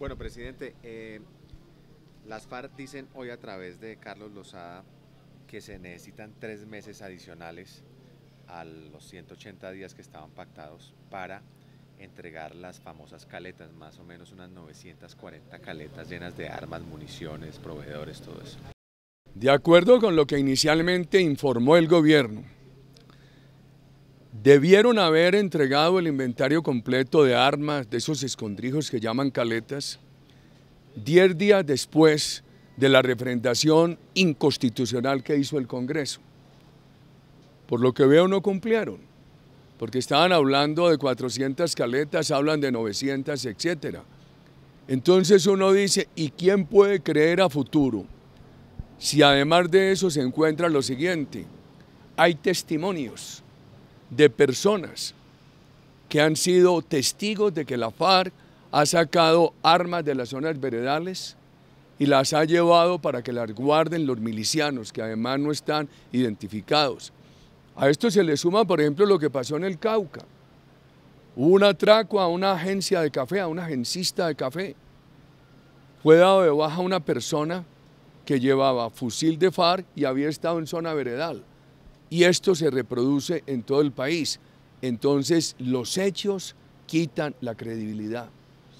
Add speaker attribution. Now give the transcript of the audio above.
Speaker 1: Bueno, presidente, eh, las FARC dicen hoy a través de Carlos Lozada que se necesitan tres meses adicionales a los 180 días que estaban pactados para entregar las famosas caletas, más o menos unas 940 caletas llenas de armas, municiones, proveedores, todo eso.
Speaker 2: De acuerdo con lo que inicialmente informó el gobierno, Debieron haber entregado el inventario completo de armas, de esos escondrijos que llaman caletas, diez días después de la refrendación inconstitucional que hizo el Congreso. Por lo que veo no cumplieron, porque estaban hablando de 400 caletas, hablan de 900, etc. Entonces uno dice, ¿y quién puede creer a futuro? Si además de eso se encuentra lo siguiente, hay testimonios de personas que han sido testigos de que la FARC ha sacado armas de las zonas veredales y las ha llevado para que las guarden los milicianos, que además no están identificados. A esto se le suma, por ejemplo, lo que pasó en el Cauca. Hubo un atraco a una agencia de café, a una agencista de café. Fue dado de baja una persona que llevaba fusil de FARC y había estado en zona veredal y esto se reproduce en todo el país. Entonces los hechos quitan la credibilidad.